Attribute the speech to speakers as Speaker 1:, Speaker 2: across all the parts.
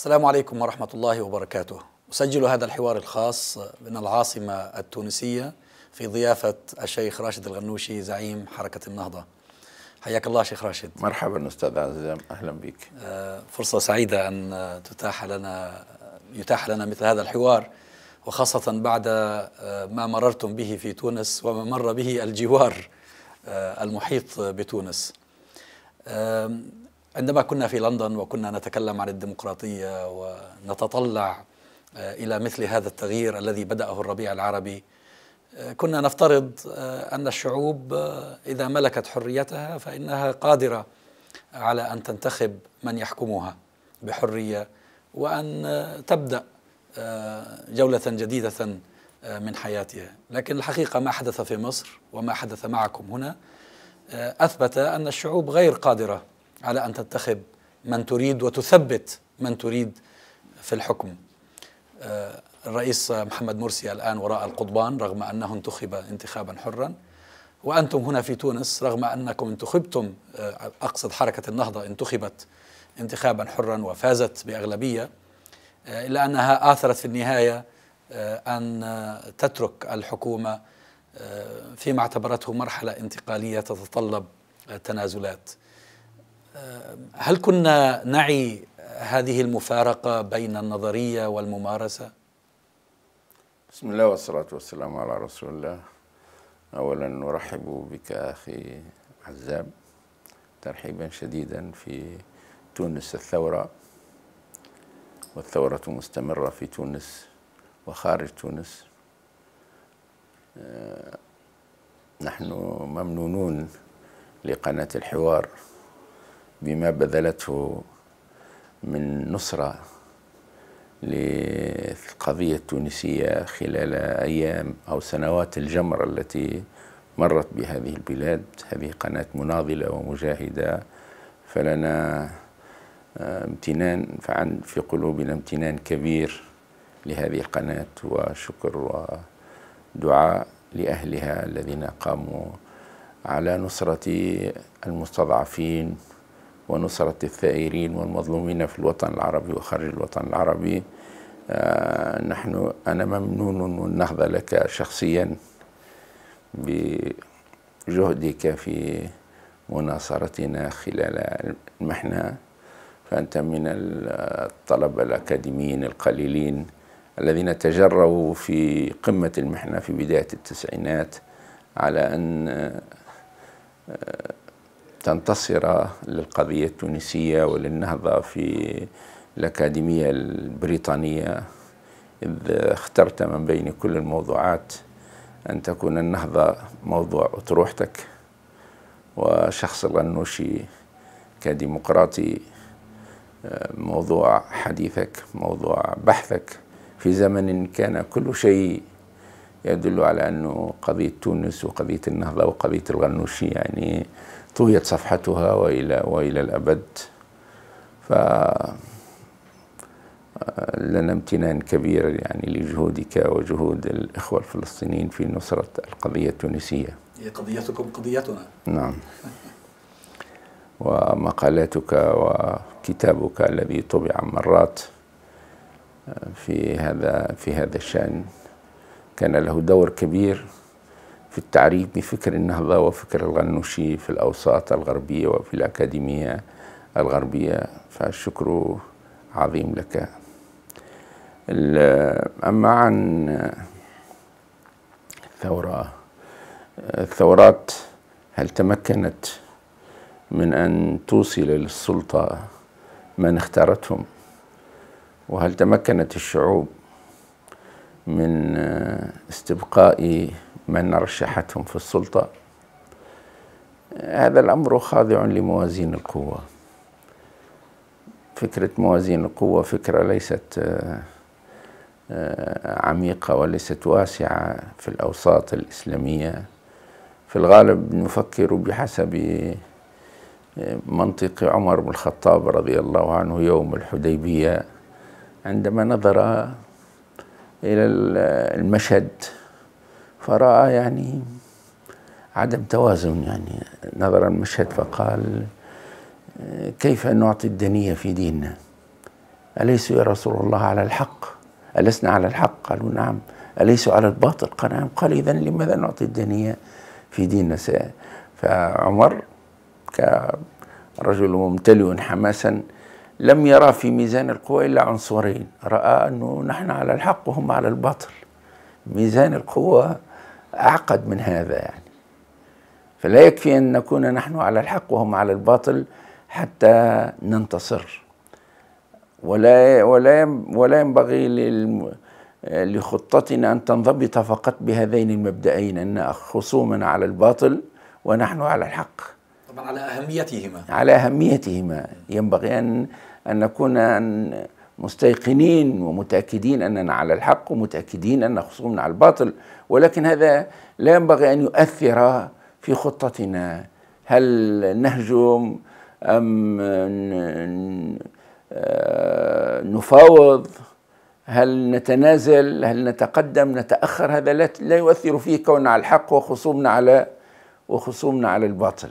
Speaker 1: السلام عليكم ورحمة الله وبركاته أسجل هذا الحوار الخاص من العاصمة التونسية في ضيافة الشيخ راشد الغنوشي زعيم حركة النهضة حياك الله شيخ راشد مرحبا أستاذ عزيز أهلا بك آه، فرصة سعيدة أن تتاح لنا يتاح لنا مثل هذا الحوار وخاصة بعد آه، ما مررتم به في تونس وما مر به الجوار آه، المحيط بتونس عندما كنا في لندن وكنا نتكلم عن الديمقراطية ونتطلع آه، إلى مثل هذا التغيير الذي بدأه الربيع العربي آه، كنا نفترض آه، أن الشعوب إذا ملكت حريتها فإنها قادرة على أن تنتخب من يحكمها بحرية وأن تبدأ جولة جديدة من حياتها لكن الحقيقة ما حدث في مصر وما حدث معكم هنا أثبت أن الشعوب غير قادرة على أن تنتخب من تريد وتثبت من تريد في الحكم آه، الرئيس محمد مرسي الآن وراء القضبان رغم أنه انتخب انتخابا حرا وأنتم هنا في تونس رغم أنكم انتخبتم آه، أقصد حركة النهضة انتخبت انتخابا حرا وفازت بأغلبية آه، إلا أنها آثرت في النهاية أن تترك الحكومة فيما اعتبرته مرحلة انتقالية تتطلب تنازلات هل كنا نعي هذه المفارقة بين النظرية والممارسة؟ بسم الله والصلاة
Speaker 2: والسلام على رسول الله أولا نرحب بك أخي عزام ترحيبا شديدا في تونس الثورة والثورة مستمرة في تونس وخارج تونس آه، نحن ممنونون لقناة الحوار بما بذلته من نصرة للقضية التونسية خلال أيام أو سنوات الجمر التي مرت بهذه البلاد هذه قناة مناضلة ومجاهدة فلنا آه، امتنان فعن في قلوبنا امتنان كبير لهذه القناة وشكر ودعاء لأهلها الذين قاموا على نصرة المستضعفين ونصرة الثائرين والمظلومين في الوطن العربي وخارج الوطن العربي آه، نحن أنا ممنون والنهضة لك شخصيا بجهدك في مناصرتنا خلال المحنة فأنت من الطلبة الأكاديميين القليلين الذين تجرؤوا في قمة المحنة في بداية التسعينات على أن آه، تنتصر للقضية التونسية وللنهضة في الأكاديمية البريطانية إذ اخترت من بين كل الموضوعات أن تكون النهضة موضوع أطروحتك وشخص الغنوشي كديمقراطي موضوع حديثك موضوع بحثك في زمن كان كل شيء يدل على أنه قضية تونس وقضية النهضة وقضية الغنوشي يعني طويت صفحتها وإلى, وإلى الأبد ف آه، لنا امتنان كبير يعني لجهودك وجهود الإخوة الفلسطينيين في نصرة القضية التونسية
Speaker 1: هي قضيتكم قضيتنا
Speaker 2: نعم ومقالاتك وكتابك الذي طبع مرات آه، في هذا في هذا الشأن كان له دور كبير في التعريف بفكر النهضة وفكر الغنوشي في الأوساط الغربية وفي الأكاديمية الغربية فالشكر عظيم لك أما عن الثورة الثورات هل تمكنت من أن توصل للسلطة من اختارتهم وهل تمكنت الشعوب من استبقاء من رشحتهم في السلطة هذا الأمر خاضع لموازين القوة فكرة موازين القوة فكرة ليست آه، آه، عميقة وليست واسعة في الأوساط الإسلامية في الغالب نفكر بحسب آه، منطق عمر بن الخطاب رضي الله عنه يوم الحديبية عندما نظر إلى المشهد فرأى يعني عدم توازن يعني نظر المشهد فقال كيف نعطي الدنية في ديننا أليس يا رسول الله على الحق ألسنا على الحق قالوا نعم أليس على الباطل قال نعم قال إذا لماذا نعطي الدنية في ديننا فعمر كرجل ممتلئ حماسا لم يرى في ميزان القوى إلا عنصرين رأى أنه نحن على الحق وهم على الباطل ميزان القوة أعقد من هذا يعني فلا يكفي أن نكون نحن على الحق وهم على الباطل حتى ننتصر ولا ولا ولا ينبغي لخطتنا أن تنضبط فقط بهذين المبدئين أن خصومنا على الباطل ونحن على الحق
Speaker 1: طبعا على أهميتهما على
Speaker 2: أهميتهما ينبغي أن أن نكون أن مستيقنين ومتأكدين أننا على الحق ومتأكدين أن خصومنا على الباطل ولكن هذا لا ينبغي أن يؤثر في خطتنا هل نهجم أم آه، نفاوض هل نتنازل هل نتقدم نتأخر هذا لا يؤثر فيه كوننا على الحق وخصومنا على وخصومنا على الباطل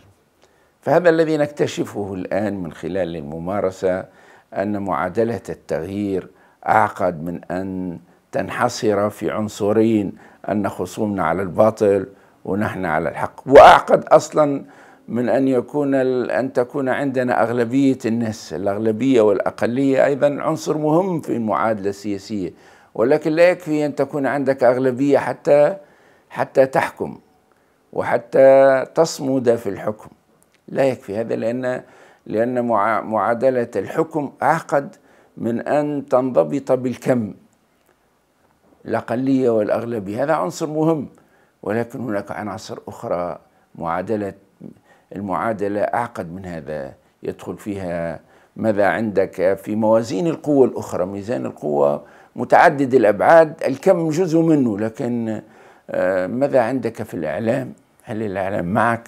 Speaker 2: فهذا الذي نكتشفه الآن من خلال الممارسة أن معادلة التغيير أعقد من أن تنحصر في عنصرين أن خصومنا على الباطل ونحن على الحق وأعقد أصلا من أن يكون أن تكون عندنا أغلبية الناس الأغلبية والأقلية أيضا عنصر مهم في المعادلة السياسية ولكن لا يكفي أن تكون عندك أغلبية حتى حتى تحكم وحتى تصمد في الحكم لا يكفي هذا لأن لأن معادلة الحكم أعقد من أن تنضبط بالكم الأقلية والأغلبية هذا عنصر مهم ولكن هناك عناصر أخرى معادلة المعادلة أعقد من هذا يدخل فيها ماذا عندك في موازين القوة الأخرى ميزان القوة متعدد الأبعاد الكم جزء منه لكن آه، ماذا عندك في الإعلام هل الإعلام معك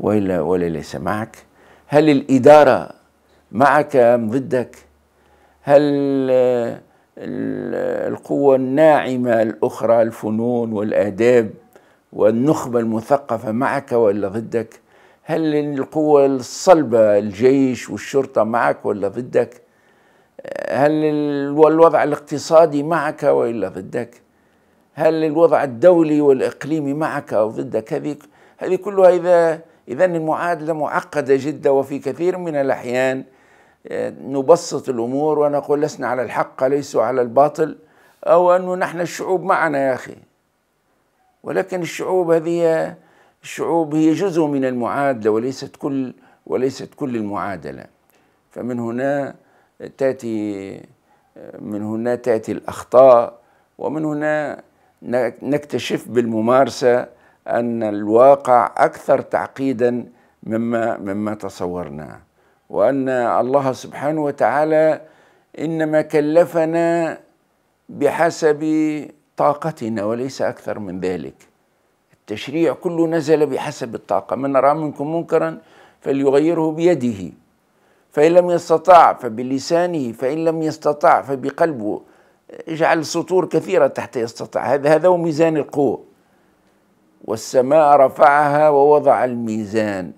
Speaker 2: ولا, ولا ليس معك هل الإدارة معك أم ضدك هل آه، القوة الناعمة الأخرى الفنون والآداب والنخبة المثقفة معك ولا ضدك هل القوة الصلبة الجيش والشرطة معك ولا ضدك هل الوضع الاقتصادي معك وإلا ضدك هل الوضع الدولي والإقليمي معك أو ضدك هذه هذه كلها إذا إذا المعادلة معقدة جدا وفي كثير من الأحيان نبسط الأمور ونقول لسنا على الحق ليسوا على الباطل أو أنه نحن الشعوب معنا يا أخي ولكن الشعوب هذه الشعوب هي جزء من المعادلة وليست كل وليست كل المعادلة فمن هنا تأتي من هنا تأتي الأخطاء ومن هنا نكتشف بالممارسة أن الواقع أكثر تعقيدا مما مما تصورناه وأن الله سبحانه وتعالى إنما كلفنا بحسب طاقتنا وليس أكثر من ذلك التشريع كله نزل بحسب الطاقة من رأى منكم منكرا فليغيره بيده فإن لم يستطع فبلسانه فإن لم يستطع فبقلبه اجعل سطور كثيرة تحت يستطع هذا هذا هو ميزان القوة والسماء رفعها ووضع الميزان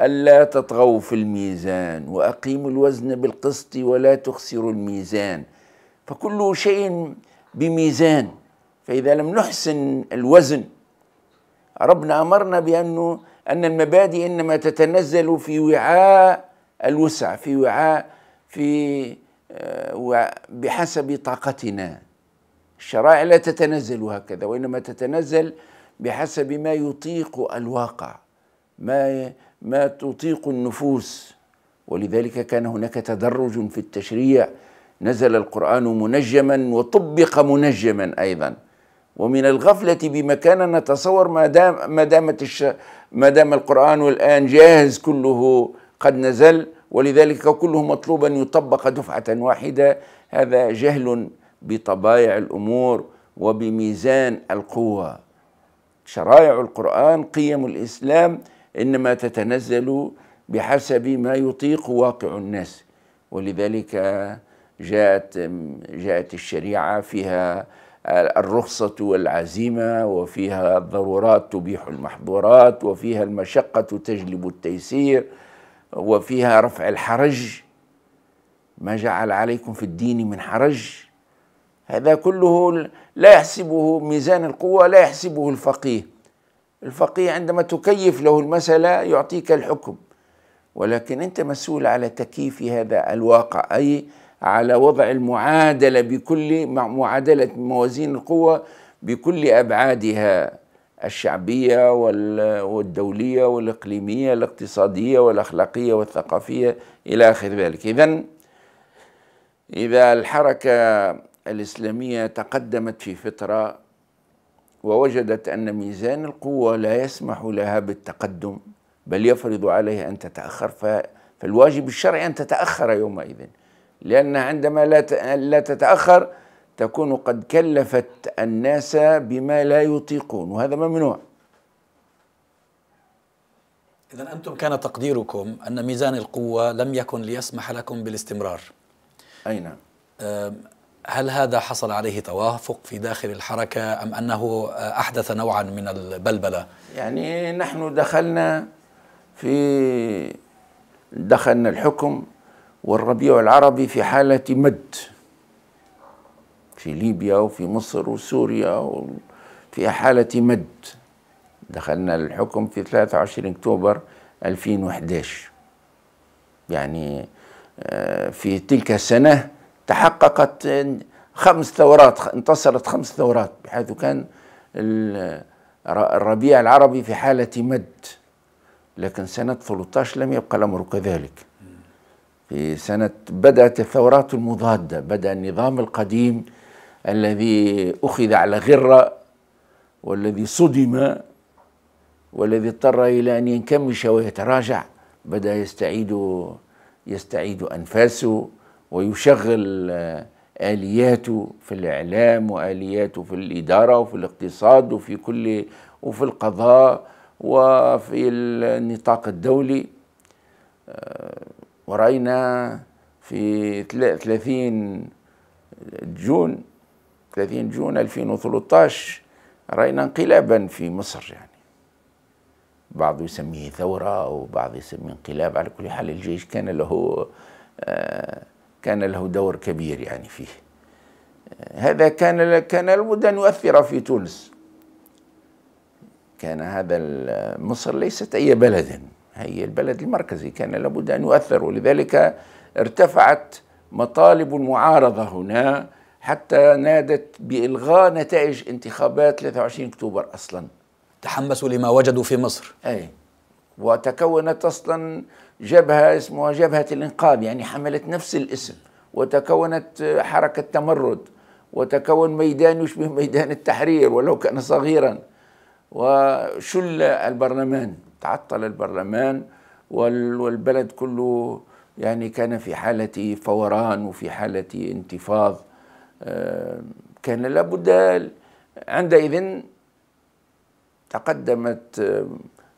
Speaker 2: ألا تطغوا في الميزان وأقيموا الوزن بالقسط ولا تخسروا الميزان فكل شيء بميزان فإذا لم نحسن الوزن ربنا أمرنا بأنه أن المبادئ إنما تتنزل في وعاء الوسع في وعاء في آه، بحسب طاقتنا الشرائع لا تتنزل هكذا وإنما تتنزل بحسب ما يطيق الواقع ما ما تطيق النفوس ولذلك كان هناك تدرج في التشريع نزل القرآن منجما وطبق منجما أيضا ومن الغفلة بمكان نتصور ما دام ما دامت الش... ما دام القرآن الآن جاهز كله قد نزل ولذلك كله مطلوب أن يطبق دفعة واحدة هذا جهل بطبائع الأمور وبميزان القوة شرائع القرآن قيم الإسلام إنما تتنزل بحسب ما يطيق واقع الناس ولذلك جاءت جاءت الشريعة فيها الرخصة والعزيمة وفيها الضرورات تبيح المحظورات وفيها المشقة تجلب التيسير وفيها رفع الحرج ما جعل عليكم في الدين من حرج هذا كله لا يحسبه ميزان القوة لا يحسبه الفقيه الفقيه عندما تكيف له المسألة يعطيك الحكم ولكن أنت مسؤول على تكييف هذا الواقع أي على وضع المعادلة بكل معادلة موازين القوة بكل أبعادها الشعبية والدولية والإقليمية الاقتصادية والأخلاقية والثقافية إلى آخر ذلك إذا إذا الحركة الإسلامية تقدمت في فترة ووجدت أن ميزان القوة لا يسمح لها بالتقدم بل يفرض عليها أن تتأخر فالواجب الشرعي أن تتأخر يومئذ لأن عندما لا لا تتأخر تكون قد كلفت الناس بما لا يطيقون وهذا ممنوع
Speaker 1: إذا أنتم كان تقديركم أن ميزان القوة لم يكن ليسمح لكم بالاستمرار أي نعم هل هذا حصل عليه توافق في داخل الحركة أم أنه أحدث نوعا من البلبلة
Speaker 2: يعني نحن دخلنا في دخلنا الحكم والربيع العربي في حالة مد في ليبيا وفي مصر وسوريا في حالة مد دخلنا الحكم في 23 أكتوبر 2011 يعني آه، في تلك السنة تحققت خمس ثورات انتصرت خمس ثورات بحيث كان الربيع العربي في حالة مد لكن سنة 13 لم يبقى الأمر كذلك في سنة بدأت الثورات المضادة بدأ النظام القديم الذي أخذ على غرة والذي صدم والذي اضطر إلى أن ينكمش ويتراجع بدأ يستعيد يستعيد أنفاسه ويشغل آه، آلياته في الإعلام وآلياته في الإدارة وفي الاقتصاد وفي كل وفي القضاء وفي النطاق الدولي آه، ورأينا في 30 جون 30 جون 2013 رأينا انقلابا في مصر يعني بعض يسميه ثورة وبعض يسميه انقلاب على كل حال الجيش كان له آه كان له دور كبير يعني فيه هذا كان كان لابد أن يؤثر في تونس كان هذا مصر ليست أي بلد هي البلد المركزي كان لابد أن يؤثر ولذلك ارتفعت مطالب المعارضة هنا حتى نادت بإلغاء نتائج انتخابات 23 أكتوبر أصلا تحمسوا لما وجدوا في مصر أي وتكونت أصلا جبهة اسمها جبهة الإنقاذ يعني حملت نفس الاسم وتكونت حركة تمرد وتكون ميدان يشبه ميدان التحرير ولو كان صغيرا وشل البرلمان تعطل البرلمان والبلد كله يعني كان في حالة فوران وفي حالة انتفاض آه، كان لابد عندئذ تقدمت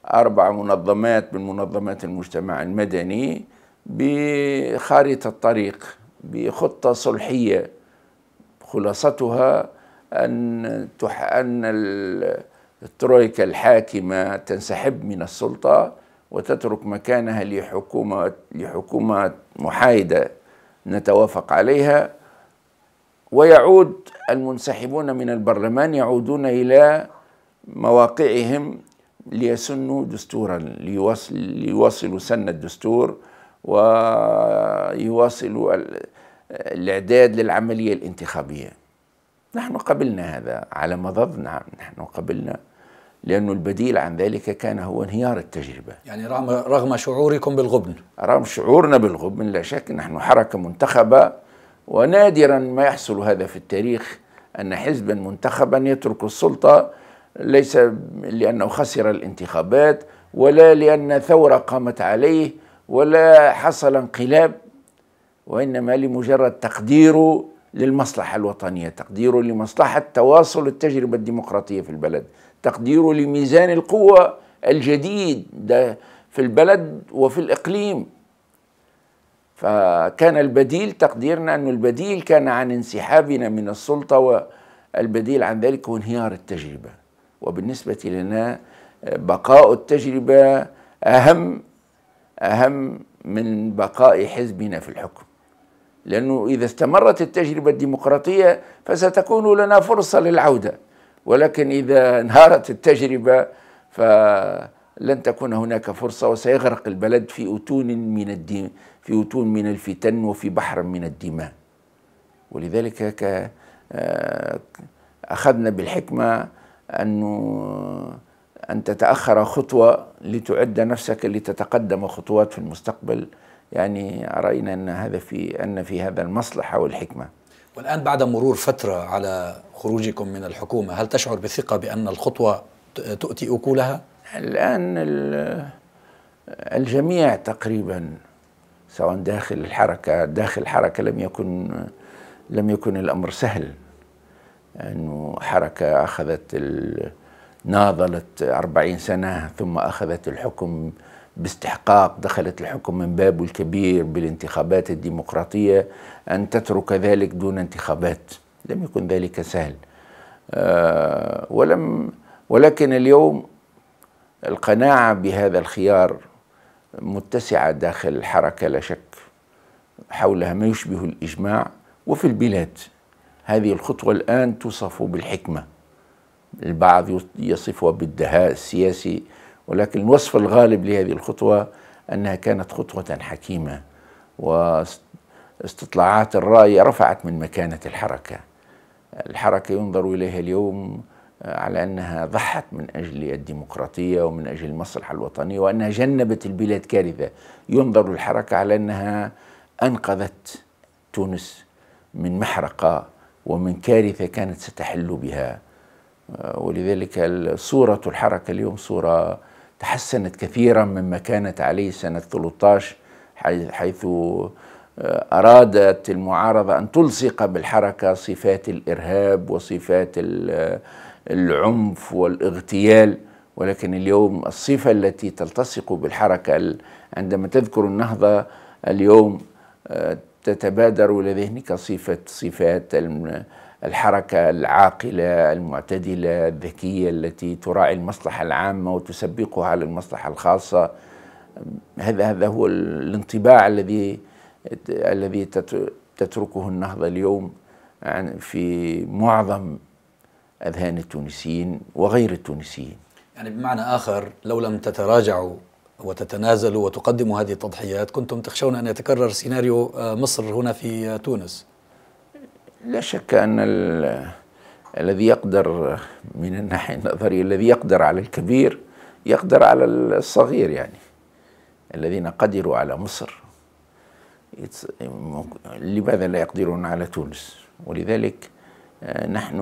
Speaker 2: أربع منظمات من منظمات المجتمع المدني بخارطة طريق بخطة صلحية خلاصتها أن تح... أن الترويكا الحاكمة تنسحب من السلطة وتترك مكانها لحكومة لحكومة محايدة نتوافق عليها ويعود المنسحبون من البرلمان يعودون إلى مواقعهم ليسنوا دستورا ليواصل ليواصلوا سن الدستور ويواصلوا الإعداد للعملية الانتخابية نحن قبلنا هذا على مضض نعم نحن قبلنا لأن البديل عن ذلك كان هو انهيار التجربة يعني رغم, رغم شعوركم بالغبن رغم شعورنا بالغبن لا شك نحن حركة منتخبة ونادرا ما يحصل هذا في التاريخ أن حزبا منتخبا يترك السلطة ليس لأنه خسر الانتخابات ولا لأن ثورة قامت عليه ولا حصل انقلاب وإنما لمجرد تقديره للمصلحة الوطنية تقديره لمصلحة تواصل التجربة الديمقراطية في البلد تقديره لميزان القوة الجديد ده في البلد وفي الإقليم فكان البديل تقديرنا أن البديل كان عن انسحابنا من السلطة والبديل عن ذلك هو انهيار التجربة وبالنسبة لنا بقاء التجربة أهم أهم من بقاء حزبنا في الحكم لأنه إذا استمرت التجربة الديمقراطية فستكون لنا فرصة للعودة ولكن إذا انهارت التجربة فلن تكون هناك فرصة وسيغرق البلد في أتون من الدم في أتون من الفتن وفي بحر من الدماء ولذلك آه، أخذنا بالحكمة أنه أن تتأخر خطوة لتعد نفسك لتتقدم خطوات في المستقبل يعني رأينا أن هذا في أن في هذا المصلحة والحكمة
Speaker 1: والآن بعد مرور فترة على خروجكم من الحكومة هل تشعر بثقة بأن الخطوة تؤتي أكلها؟ الآن الجميع
Speaker 2: تقريبا سواء داخل الحركة داخل الحركة لم يكن لم يكن الأمر سهل أنه حركة أخذت ناضلت أربعين سنة ثم أخذت الحكم باستحقاق دخلت الحكم من بابه الكبير بالانتخابات الديمقراطية أن تترك ذلك دون انتخابات لم يكن ذلك سهل أه ولم ولكن اليوم القناعة بهذا الخيار متسعة داخل الحركة لا شك حولها ما يشبه الإجماع وفي البلاد هذه الخطوة الآن توصف بالحكمة البعض يصفها بالدهاء السياسي ولكن الوصف الغالب لهذه الخطوة أنها كانت خطوة حكيمة واستطلاعات الرأي رفعت من مكانة الحركة الحركة ينظر إليها اليوم على أنها ضحت من أجل الديمقراطية ومن أجل المصلحة الوطنية وأنها جنبت البلاد كارثة ينظر الحركة على أنها أنقذت تونس من محرقة ومن كارثة كانت ستحل بها آه، ولذلك صورة الحركة اليوم صورة تحسنت كثيرا مما كانت عليه سنة 13 حيث آه، أرادت المعارضة أن تلصق بالحركة صفات الإرهاب وصفات العنف والاغتيال ولكن اليوم الصفة التي تلتصق بالحركة عندما تذكر النهضة اليوم آه، تتبادر إلى ذهنك صفة صفات الحركة العاقلة المعتدلة الذكية التي تراعي المصلحة العامة وتسبقها للمصلحة الخاصة هذا هذا هو الانطباع الذي الذي تتركه النهضة اليوم في معظم أذهان التونسيين وغير
Speaker 1: التونسيين يعني بمعنى آخر لو لم تتراجعوا وتتنازلوا وتقدموا هذه التضحيات كنتم تخشون أن يتكرر سيناريو آه، مصر هنا في آه، تونس
Speaker 2: لا شك أن الذي يقدر آه، من الناحية النظرية الذي يقدر على الكبير يقدر على الصغير يعني الذين قدروا على مصر لماذا لا يقدرون على تونس ولذلك نحن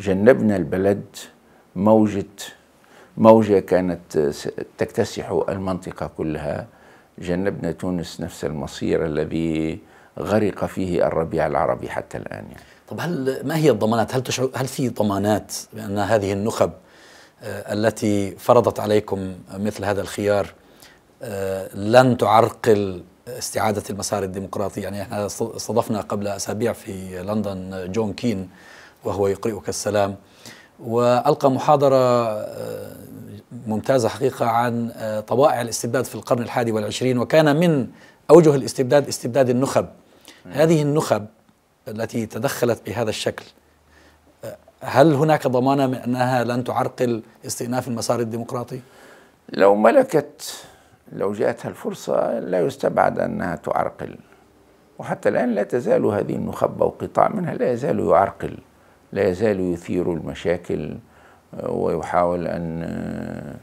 Speaker 2: جنبنا البلد موجه موجة كانت آه، تكتسح المنطقة كلها جنبنا تونس نفس المصير الذي غرق فيه الربيع العربي حتى الآن يعني.
Speaker 1: طب هل ما هي الضمانات هل تشعر هل في ضمانات بأن هذه النخب آه، التي فرضت عليكم مثل هذا الخيار آه، لن تعرقل استعادة المسار الديمقراطي يعني احنا استضفنا قبل أسابيع في لندن جون كين وهو يقرئك السلام والقى محاضره آه، ممتازه حقيقه عن آه، طبائع الاستبداد في القرن الحادي والعشرين وكان من اوجه الاستبداد استبداد النخب هذه النخب التي تدخلت بهذا الشكل آه، هل هناك ضمانه من انها لن تعرقل استئناف المسار الديمقراطي؟ لو ملكت لو
Speaker 2: جاءتها الفرصه لا يستبعد انها تعرقل وحتى الآن لا تزال هذه النخبة وقطاع منها لا يزال يعرقل لا يزال يثير المشاكل آه، ويحاول أن آه،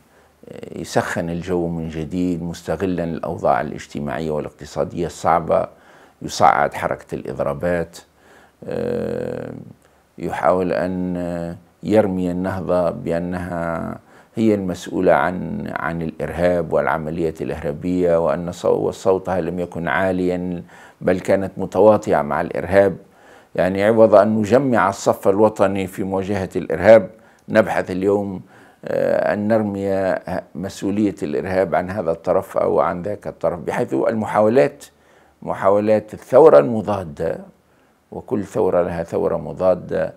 Speaker 2: يسخن الجو من جديد مستغلا الأوضاع الاجتماعية والاقتصادية الصعبة يصعد حركة الإضرابات آه، يحاول أن يرمي النهضة بأنها هي المسؤولة عن عن الإرهاب والعملية الإرهابية وأن صوتها لم يكن عاليا بل كانت متواطئة مع الإرهاب يعني عوض أن نجمع الصف الوطني في مواجهة الإرهاب نبحث اليوم آه، أن نرمي مسؤولية الإرهاب عن هذا الطرف أو عن ذاك الطرف بحيث المحاولات محاولات الثورة المضادة وكل ثورة لها ثورة مضادة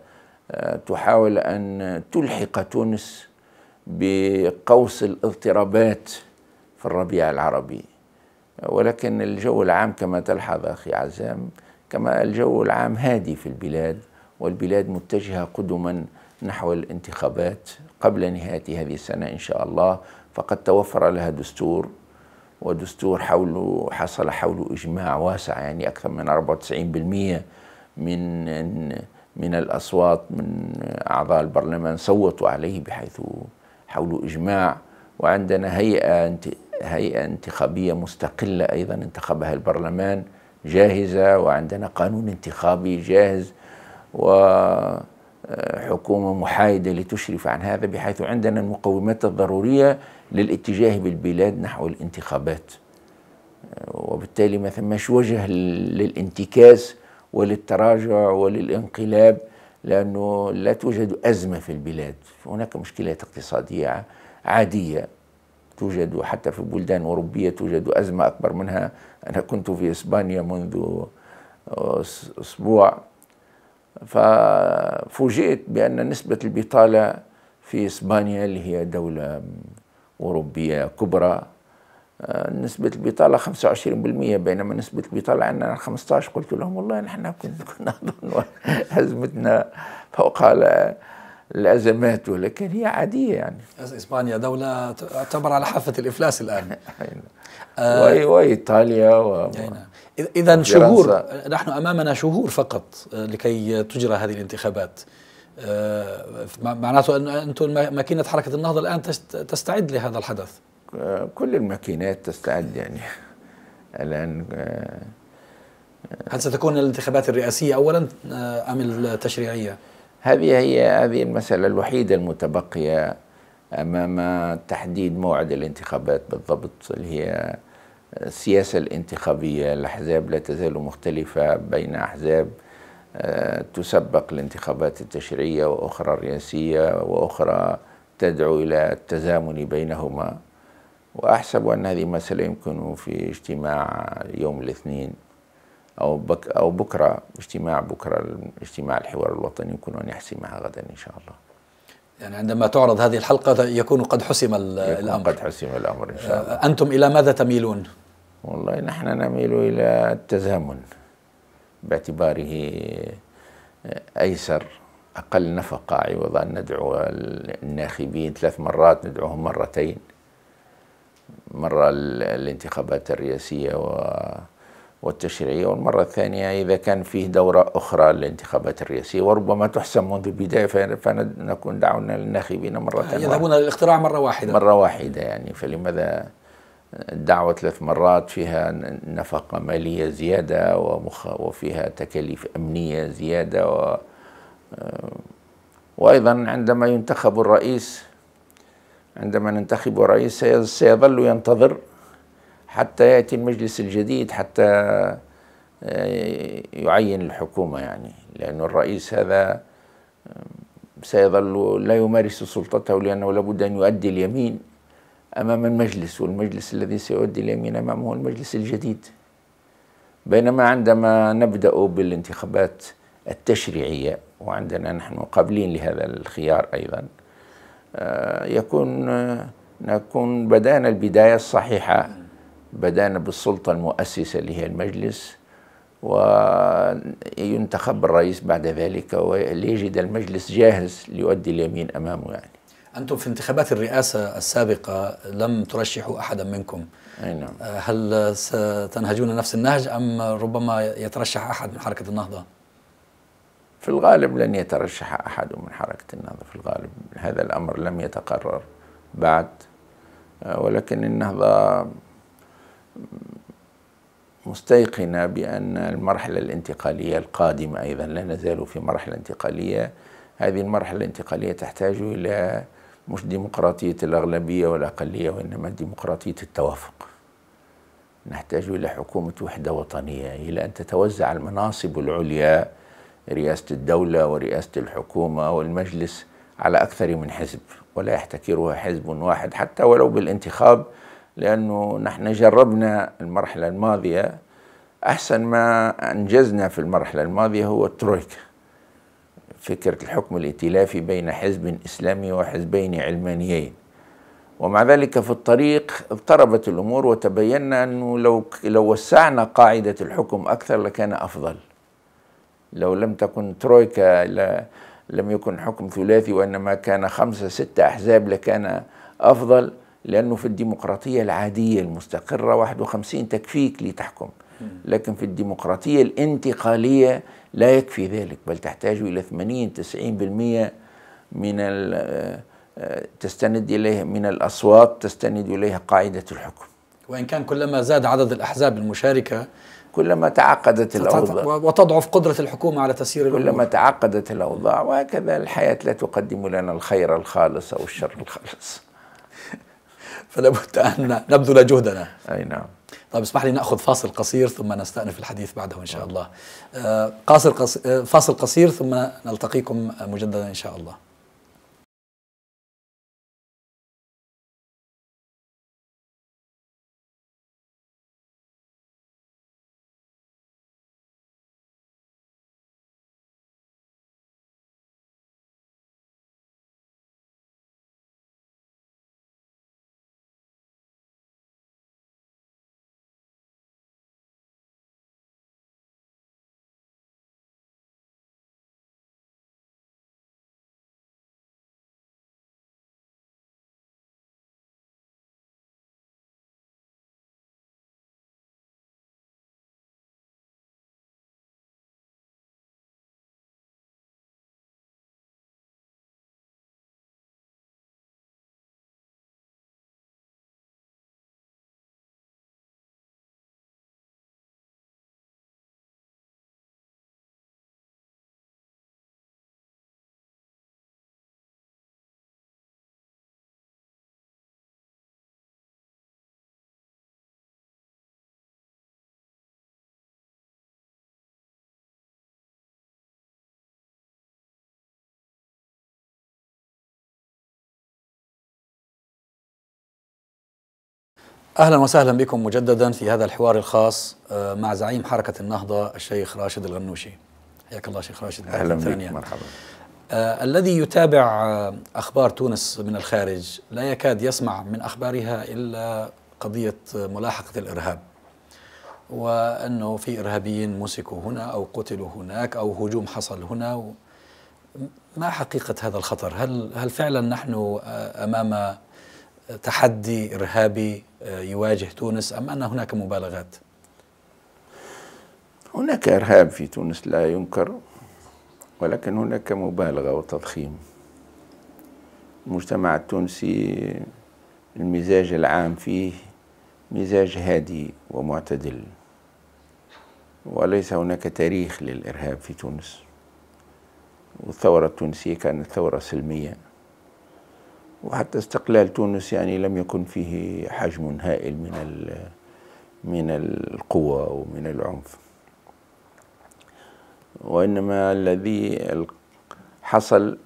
Speaker 2: آه، تحاول أن تلحق تونس بقوس الاضطرابات في الربيع العربي ولكن الجو العام كما تلحظ أخي عزام كما الجو العام هادي في البلاد والبلاد متجهة قدما نحو الانتخابات قبل نهاية هذه السنة إن شاء الله فقد توفر لها دستور ودستور حوله حصل حوله إجماع واسع يعني أكثر من 94% من من الأصوات من أعضاء البرلمان صوتوا عليه بحيث حول إجماع وعندنا هيئة هيئة انتخابية مستقلة أيضا انتخبها البرلمان جاهزة وعندنا قانون انتخابي جاهز وحكومة محايدة لتشرف عن هذا بحيث عندنا المقومات الضرورية للاتجاه بالبلاد نحو الانتخابات وبالتالي ما ثمش وجه للانتكاس وللتراجع وللانقلاب لأنه لا توجد أزمة في البلاد هناك مشكلات اقتصادية عادية توجد وحتى في بلدان أوروبية توجد أزمة أكبر منها أنا كنت في إسبانيا منذ آه، أسبوع ففوجئت بأن نسبة البطالة في إسبانيا اللي هي دولة أوروبية كبرى آه، نسبة البطالة 25% بينما نسبة البطالة عندنا 15 قلت لهم والله نحن كنا نظن أزمتنا فوق الازمات ولكن
Speaker 1: هي عاديه يعني اسبانيا دوله تعتبر على حافه الافلاس الان نعم. آه وايطاليا و... نعم. اذا شهور نحن امامنا شهور فقط آه، لكي تجرى هذه الانتخابات آه، معناته ان انتم ماكينه حركه النهضه الان تستعد لهذا الحدث
Speaker 2: آه، كل الماكينات تستعد يعني الان
Speaker 1: هل ستكون الانتخابات الرئاسيه اولا ام التشريعيه؟
Speaker 2: هذه هي هذه المسألة الوحيدة المتبقية أمام تحديد موعد الانتخابات بالضبط اللي هي السياسة الانتخابية الأحزاب لا تزال مختلفة بين أحزاب آه، تسبق الانتخابات التشريعية وأخرى الرئاسية وأخرى تدعو إلى التزامن بينهما وأحسب أن هذه مسألة يمكن في اجتماع يوم الاثنين أو, بك أو بكرة
Speaker 1: اجتماع بكرة اجتماع
Speaker 2: الحوار الوطني يكون معها غدا إن شاء الله
Speaker 1: يعني عندما تعرض هذه الحلقة يكون قد حسم يكون الأمر قد حسم الأمر إن شاء الله آه، أنتم إلى ماذا تميلون؟ والله نحن نميل إلى التزامن باعتباره
Speaker 2: آه، أيسر أقل نفقة عوض أن ندعو الناخبين ثلاث مرات ندعوهم مرتين مرة الانتخابات الرئاسية و والتشريعية والمرة الثانية إذا كان فيه دورة أخرى للانتخابات الرئاسية وربما تحسم منذ البداية فنكون دعونا للناخبين مرة آه، يذهبون للاختراع مرة واحدة مرة واحدة يعني فلماذا الدعوة ثلاث مرات فيها نفقة مالية زيادة ومخ وفيها تكاليف أمنية زيادة و آه، وأيضا عندما ينتخب الرئيس عندما ننتخب رئيس سيظل ينتظر حتى يأتي المجلس الجديد حتى آه، يعين الحكومة يعني لأن الرئيس هذا آه، سيظل لا يمارس سلطته لأنه لابد أن يؤدي اليمين أمام المجلس والمجلس الذي سيؤدي اليمين أمامه المجلس الجديد بينما عندما نبدأ بالانتخابات التشريعية وعندنا نحن قابلين لهذا الخيار أيضا آه، يكون نكون بدأنا البداية الصحيحة بدأنا بالسلطة المؤسسة اللي هي المجلس وينتخب الرئيس بعد ذلك وليجد المجلس جاهز ليؤدي اليمين أمامه يعني
Speaker 1: أنتم في انتخابات الرئاسة السابقة لم ترشحوا أحدا منكم أي نعم. آه، هل ستنهجون نفس النهج أم ربما يترشح أحد من حركة النهضة؟ في
Speaker 2: الغالب لن يترشح
Speaker 1: أحد من حركة النهضة في الغالب هذا
Speaker 2: الأمر لم يتقرر بعد آه، ولكن النهضة مستيقنة بأن المرحلة الانتقالية القادمة أيضا لا نزال في مرحلة انتقالية هذه المرحلة الانتقالية تحتاج إلى مش ديمقراطية الأغلبية والأقلية وإنما ديمقراطية التوافق نحتاج إلى حكومة وحدة وطنية إلى أن تتوزع المناصب العليا رئاسة الدولة ورئاسة الحكومة والمجلس على أكثر من حزب ولا يحتكرها حزب واحد حتى ولو بالانتخاب لأنه نحن جربنا المرحلة الماضية أحسن ما أنجزنا في المرحلة الماضية هو الترويكا فكرة الحكم الائتلافي بين حزب إسلامي وحزبين علمانيين ومع ذلك في الطريق اضطربت الأمور وتبينا أنه لو, لو وسعنا قاعدة الحكم أكثر لكان أفضل لو لم تكن ترويكا لم يكن حكم ثلاثي وإنما كان خمسة ستة أحزاب لكان أفضل لأنه في الديمقراطية العادية المستقرة 51 تكفيك لتحكم لكن في الديمقراطية الانتقالية لا يكفي ذلك بل تحتاج إلى 80 90% من آه، تستند إليها من الأصوات تستند إليها قاعدة الحكم
Speaker 1: وإن كان كلما زاد عدد الأحزاب المشاركة كلما تعقدت الأوضاع وتضعف قدرة
Speaker 2: الحكومة على تسيير كلما
Speaker 1: تعقدت
Speaker 2: الأوضاع وهكذا الحياة لا تقدم لنا الخير الخالص
Speaker 1: أو الشر الخالص فلابد أن نبذل جهدنا أي نعم طيب اسمح لي ناخذ فاصل قصير ثم نستأنف الحديث بعده ان شاء الله. آه، قاصر قص... آه، فاصل قصير ثم نلتقيكم مجددا ان شاء الله. اهلا وسهلا بكم مجددا في هذا الحوار الخاص آه، مع زعيم حركه النهضه الشيخ راشد الغنوشي. حياك الله شيخ راشد اهلا بك مرحبا. آه الذي يتابع آه، اخبار تونس من الخارج لا يكاد يسمع من اخبارها الا قضيه ملاحقه الارهاب. وانه في ارهابيين مسكوا هنا او قتلوا هناك او هجوم حصل هنا ما حقيقه هذا الخطر؟ هل هل فعلا نحن آه، امام تحدي إرهابي آه، يواجه تونس أم أن هناك مبالغات؟ هناك
Speaker 2: إرهاب في تونس لا ينكر ولكن هناك مبالغة وتضخيم المجتمع التونسي المزاج العام فيه مزاج هادي ومعتدل وليس هناك تاريخ للإرهاب في تونس والثورة التونسية كانت ثورة سلمية وحتى استقلال تونس يعني لم يكن فيه حجم هائل من من القوة ومن العنف وإنما الذي حصل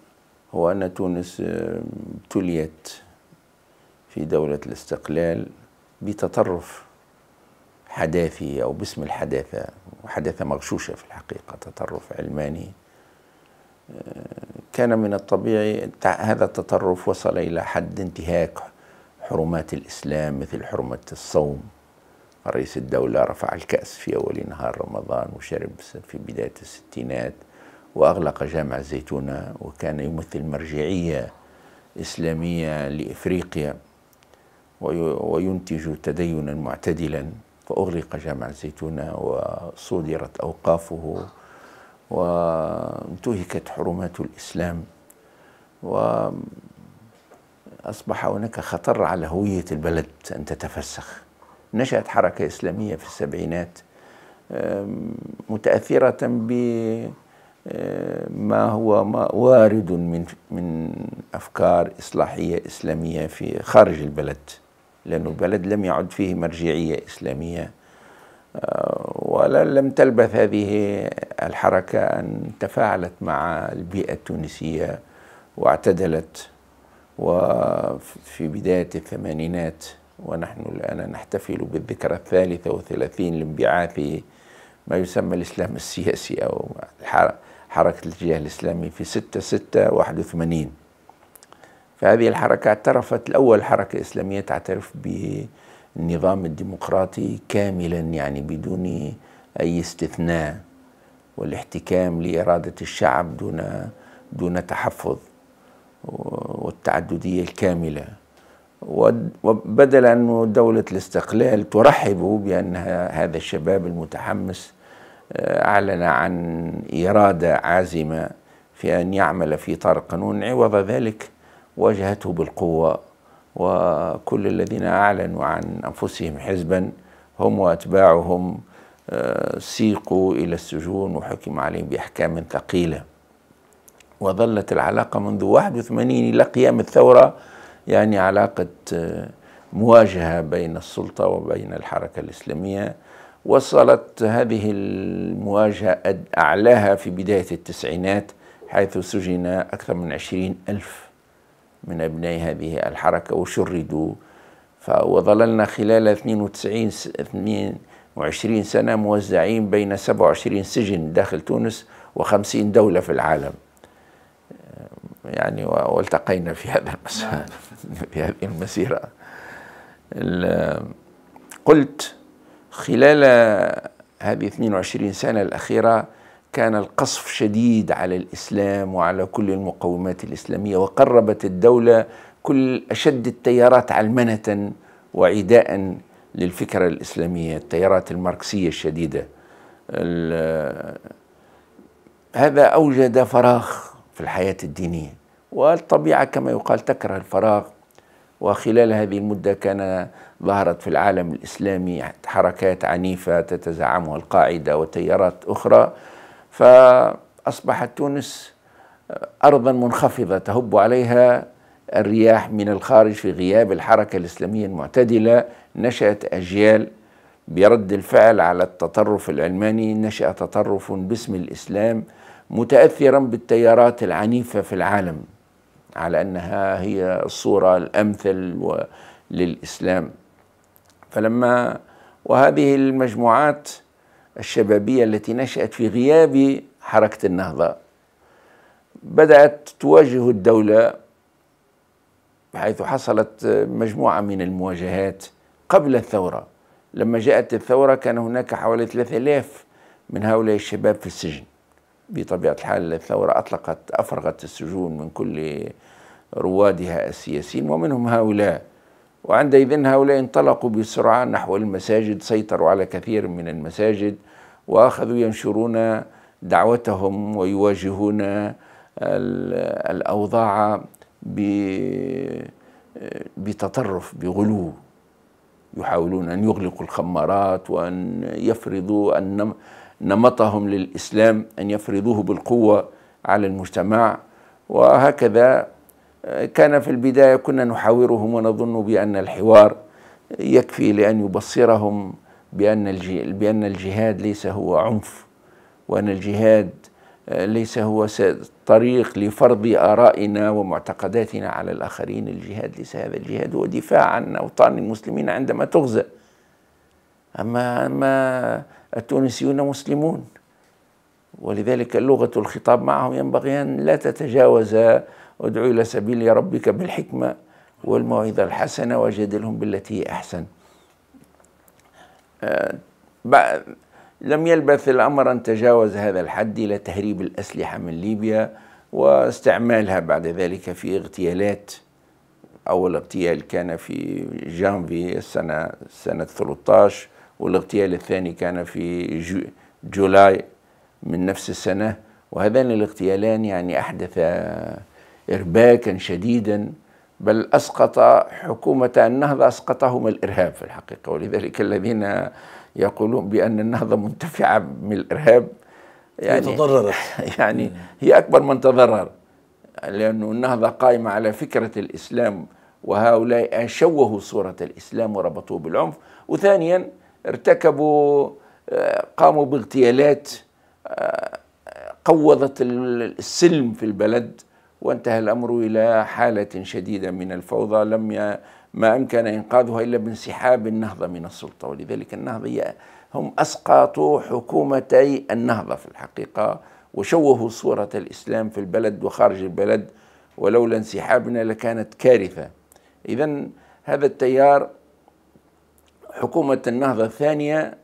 Speaker 2: هو أن تونس ابتليت آه، في دولة الاستقلال بتطرف حداثي أو باسم الحداثة وحداثة مغشوشة في الحقيقة تطرف علماني كان من الطبيعي هذا التطرف وصل إلى حد انتهاك حرمات الإسلام مثل حرمة الصوم رئيس الدولة رفع الكأس في أول نهار رمضان وشرب في بداية الستينات وأغلق جامع الزيتونة وكان يمثل مرجعية إسلامية لإفريقيا وينتج تدينا معتدلا فأغلق جامع الزيتونة وصودرت أوقافه وانتهكت حرمات الإسلام وأصبح هناك خطر على هوية البلد أن تتفسخ نشأت حركة إسلامية في السبعينات متأثرة بما هو وارد من من أفكار إصلاحية إسلامية في خارج البلد لأن البلد لم يعد فيه مرجعية إسلامية ولم تلبث هذه الحركة أن تفاعلت مع البيئة التونسية واعتدلت وفي بداية الثمانينات ونحن الآن نحتفل بالذكرى الثالثة وثلاثين لانبعاث ما يسمى الإسلام السياسي أو حركة الجهاد الإسلامي في ستة ستة واحد وثمانين فهذه الحركة اعترفت الأول حركة إسلامية تعترف ب النظام الديمقراطي كاملا يعني بدون أي استثناء والاحتكام لإرادة الشعب دون دون تحفظ والتعددية الكاملة وبدل أن دولة الاستقلال ترحب بأن هذا الشباب المتحمس آه، أعلن عن إرادة عازمة في أن يعمل في طار قانون عوض ذلك واجهته بالقوة وكل الذين أعلنوا عن أنفسهم حزبا هم وأتباعهم آه، سيقوا إلى السجون وحكم عليهم بأحكام ثقيلة وظلت العلاقة منذ 81 إلى قيام الثورة يعني علاقة آه، مواجهة بين السلطة وبين الحركة الإسلامية وصلت هذه المواجهة أعلاها في بداية التسعينات حيث سجن أكثر من عشرين ألف من أبناء هذه الحركة وشردوا وظللنا خلال 92 22 سنة موزعين بين 27 سجن داخل تونس و50 دولة في العالم يعني والتقينا في هذا نعم. في هذه المسيرة قلت خلال هذه 22 سنة الأخيرة كان القصف شديد على الإسلام وعلى كل المقومات الإسلامية وقربت الدولة كل أشد التيارات علمنة وعداء للفكرة الإسلامية التيارات الماركسية الشديدة هذا أوجد فراغ في الحياة الدينية والطبيعة كما يقال تكره الفراغ وخلال هذه المدة كان ظهرت في العالم الإسلامي حركات عنيفة تتزعمها القاعدة وتيارات أخرى فأصبحت تونس آه، أرضا منخفضة تهب عليها الرياح من الخارج في غياب الحركة الإسلامية المعتدلة نشأت أجيال برد الفعل على التطرف العلماني نشأ تطرف باسم الإسلام متأثرا بالتيارات العنيفة في العالم على أنها هي الصورة الأمثل للإسلام فلما وهذه المجموعات الشبابية التي نشأت في غياب حركة النهضة بدأت تواجه الدولة حيث حصلت مجموعة من المواجهات قبل الثورة لما جاءت الثورة كان هناك حوالي 3000 من هؤلاء الشباب في السجن بطبيعة الحال الثورة أطلقت أفرغت السجون من كل روادها السياسيين ومنهم هؤلاء وعندئذ هؤلاء انطلقوا بسرعة نحو المساجد سيطروا على كثير من المساجد واخذوا ينشرون دعوتهم ويواجهون الاوضاع بتطرف بغلو يحاولون ان يغلقوا الخمارات وان يفرضوا ان نمطهم للاسلام ان يفرضوه بالقوه على المجتمع وهكذا كان في البدايه كنا نحاورهم ونظن بان الحوار يكفي لان يبصرهم بأن بأن الجهاد ليس هو عنف وأن الجهاد آه، ليس هو طريق لفرض آرائنا ومعتقداتنا على الآخرين الجهاد ليس هذا الجهاد هو دفاع عن أوطان المسلمين عندما تغزى أما, أما التونسيون مسلمون ولذلك لغة الخطاب معهم ينبغي أن لا تتجاوز ادعو إلى سبيل ربك بالحكمة والموعظة الحسنة وجادلهم بالتي هي أحسن لم يلبث الأمر أن تجاوز هذا الحد إلى تهريب الأسلحة من ليبيا واستعمالها بعد ذلك في اغتيالات أول اغتيال كان في جانفي السنة سنة 13 والاغتيال الثاني كان في جو جولاي من نفس السنة وهذان الاغتيالان يعني أحدث إرباكا شديدا بل أسقط حكومة النهضة أسقطهم الإرهاب في الحقيقة ولذلك الذين يقولون بأن النهضة منتفعة من الإرهاب
Speaker 1: يعني تضررت
Speaker 2: يعني هي أكبر من تضرر لأن النهضة قائمة على فكرة الإسلام وهؤلاء شوهوا صورة الإسلام وربطوه بالعنف وثانيا ارتكبوا آه، قاموا باغتيالات آه، قوضت السلم في البلد وانتهى الأمر إلى حالة شديدة من الفوضى لم ي... ما أمكن إنقاذها إلا بانسحاب النهضة من السلطة ولذلك النهضة هم أسقطوا حكومتي النهضة في الحقيقة وشوهوا صورة الإسلام في البلد وخارج البلد ولولا انسحابنا لكانت كارثة إذا هذا التيار حكومة النهضة الثانية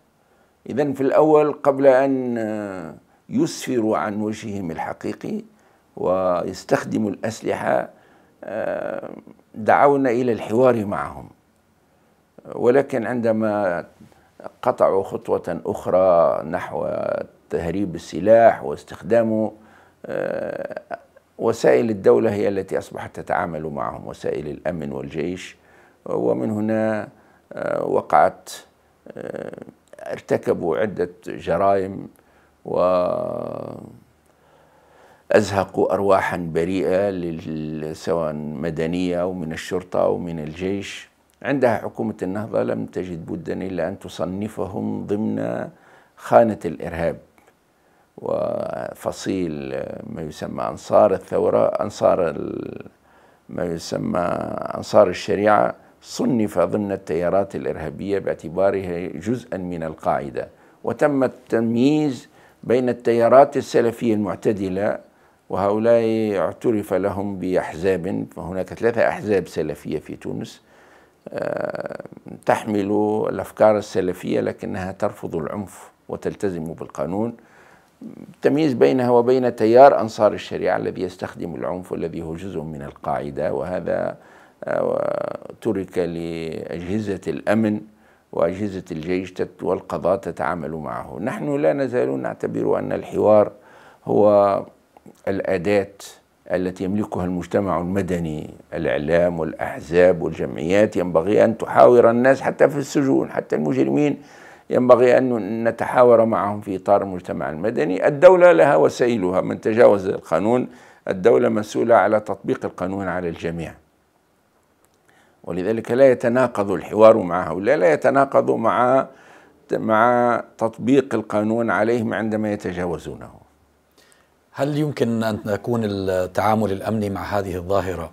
Speaker 2: إذا في الأول قبل أن يسفروا عن وجههم الحقيقي ويستخدموا الأسلحة آه، دعونا إلى الحوار معهم ولكن عندما قطعوا خطوة أخرى نحو تهريب السلاح واستخدامه آه، وسائل الدولة هي التي أصبحت تتعامل معهم وسائل الأمن والجيش ومن هنا آه، وقعت ارتكبوا عدة جرائم و أزهقوا أرواحا بريئة سواء مدنية أو من الشرطة أو من الجيش عندها حكومة النهضة لم تجد بدا إلا أن تصنفهم ضمن خانة الإرهاب وفصيل ما يسمى أنصار الثورة أنصار ما يسمى أنصار الشريعة صنف ضمن التيارات الإرهابية باعتبارها جزءا من القاعدة وتم التمييز بين التيارات السلفية المعتدلة وهؤلاء اعترف لهم بأحزاب فهناك ثلاثة أحزاب سلفية في تونس آه، تحمل الأفكار السلفية لكنها ترفض العنف وتلتزم بالقانون تمييز بينها وبين تيار أنصار الشريعة الذي يستخدم العنف والذي هو جزء من القاعدة وهذا آه، ترك لأجهزة الأمن وأجهزة الجيش والقضاء تتعامل معه نحن لا نزال نعتبر أن الحوار هو الأداة التي يملكها المجتمع المدني الإعلام والأحزاب والجمعيات ينبغي أن تحاور الناس حتى في السجون حتى المجرمين ينبغي أن نتحاور معهم في إطار المجتمع المدني الدولة لها وسائلها من تجاوز القانون الدولة مسؤولة على تطبيق القانون على الجميع ولذلك لا يتناقض الحوار مع هؤلاء لا يتناقض مع مع تطبيق القانون عليهم عندما يتجاوزونه
Speaker 1: هل يمكن أن يكون التعامل الأمني مع هذه الظاهرة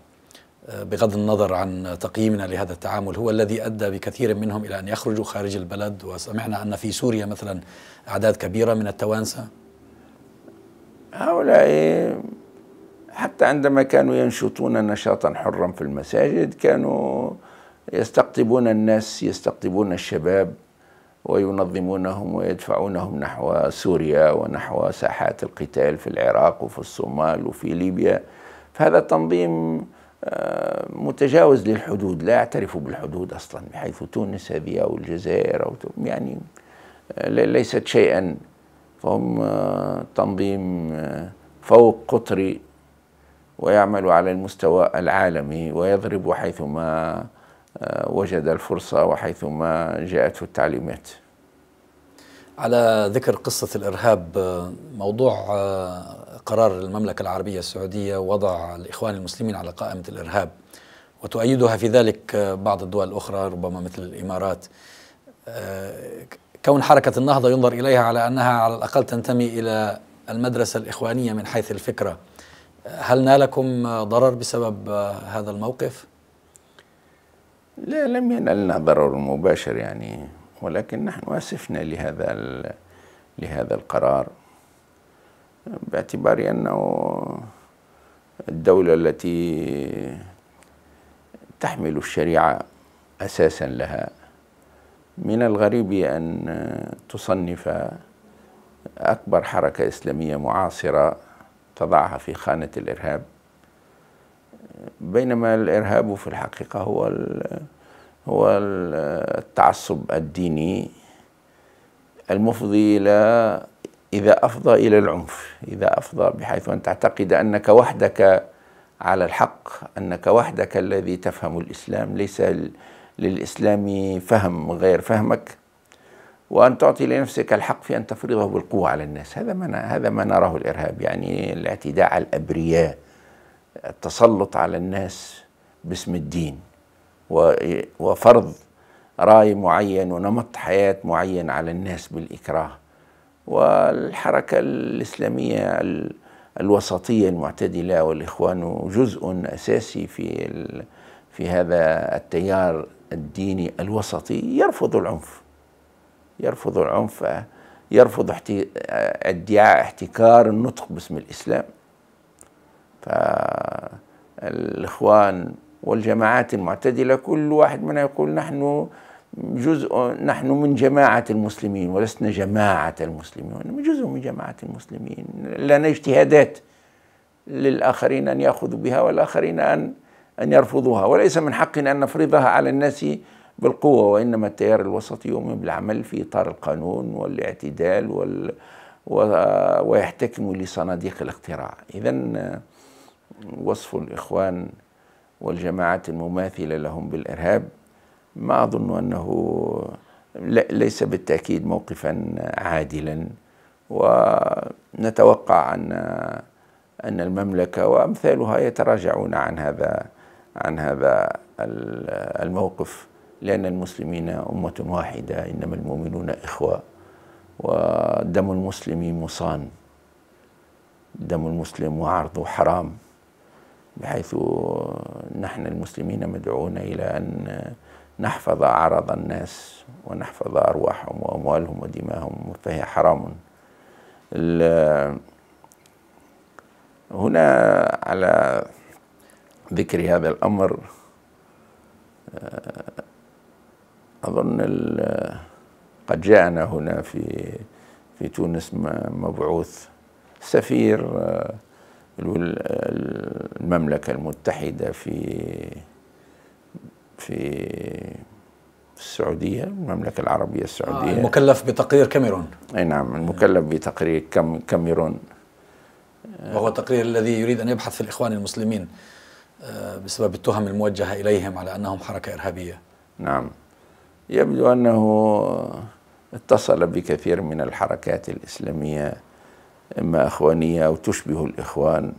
Speaker 1: آه، بغض النظر عن تقييمنا لهذا التعامل هو الذي أدى بكثير منهم إلى أن يخرجوا خارج البلد وسمعنا أن في سوريا مثلا أعداد كبيرة من التوانسة
Speaker 2: هؤلاء حتى عندما كانوا ينشطون نشاطا حرا في المساجد كانوا يستقطبون الناس يستقطبون الشباب وينظمونهم ويدفعونهم نحو سوريا ونحو ساحات القتال في العراق وفي الصومال وفي ليبيا فهذا تنظيم آه، متجاوز للحدود لا يعترف بالحدود أصلا بحيث تونس هذه أو الجزائر أو يعني آه، ليست شيئا فهم آه، تنظيم فوق قطري ويعمل على المستوى العالمي ويضرب حيثما آه، وجد الفرصة وحيثما جاءته التعليمات
Speaker 1: على ذكر قصة الإرهاب آه، موضوع آه، قرار المملكة العربية السعودية وضع الإخوان المسلمين على قائمة الإرهاب وتؤيدها في ذلك بعض الدول الأخرى ربما مثل الإمارات كون حركة النهضة ينظر إليها على أنها على الأقل تنتمي إلى المدرسة الإخوانية من حيث الفكرة هل نالكم ضرر بسبب هذا الموقف؟ لا
Speaker 2: لم ينلنا ضرر مباشر يعني ولكن نحن أسفنا لهذا لهذا القرار باعتبار أنه الدولة التي تحمل الشريعة أساسا لها من الغريب أن تصنف أكبر حركة إسلامية معاصرة تضعها في خانة الإرهاب بينما الارهاب في الحقيقه هو هو التعصب الديني المفضي الى اذا افضى الى العنف اذا افضى بحيث ان تعتقد انك وحدك على الحق انك وحدك الذي تفهم الاسلام ليس للاسلام فهم غير فهمك وان تعطي لنفسك الحق في ان تفرضه بالقوه على الناس هذا ما هذا ما نراه الارهاب يعني الاعتداء على الابرياء التسلط على الناس باسم الدين وفرض راي معين ونمط حياه معين على الناس بالاكراه والحركه الاسلاميه الوسطيه المعتدله والاخوان جزء اساسي في في هذا التيار الديني الوسطي يرفض العنف يرفض العنف يرفض ادعاء احتكار النطق باسم الاسلام الاخوان والجماعات المعتدلة كل واحد منها يقول نحن جزء نحن من جماعة المسلمين ولسنا جماعة المسلمين جزء من جماعة المسلمين لنا اجتهادات للآخرين أن يأخذوا بها والآخرين أن أن يرفضوها وليس من حقنا أن نفرضها على الناس بالقوة وإنما التيار الوسطي يؤمن بالعمل في إطار القانون والاعتدال وال... ويحتكم لصناديق الاقتراع إذا وصف الإخوان والجماعات المماثلة لهم بالإرهاب ما أظن أنه ليس بالتأكيد موقفا عادلا ونتوقع أن أن المملكة وأمثالها يتراجعون عن هذا عن هذا الموقف لأن المسلمين أمة واحدة إنما المؤمنون إخوة ودم المسلم مصان دم المسلم وعرضه حرام بحيث نحن المسلمين مدعون إلى أن نحفظ أعراض الناس ونحفظ أرواحهم وأموالهم ودماهم فهي حرام هنا على ذكر هذا الأمر آه، أظن قد جاءنا هنا في في تونس مبعوث سفير آه، المملكة المتحدة في في السعودية المملكة العربية السعودية آه المكلف بتقرير كاميرون أي نعم المكلف بتقرير كم كاميرون
Speaker 1: وهو التقرير الذي يريد أن يبحث في الإخوان المسلمين آه، بسبب التهم الموجهة إليهم على أنهم حركة إرهابية
Speaker 2: نعم يبدو أنه اتصل بكثير من الحركات الإسلامية إما أخوانية أو تشبه الإخوان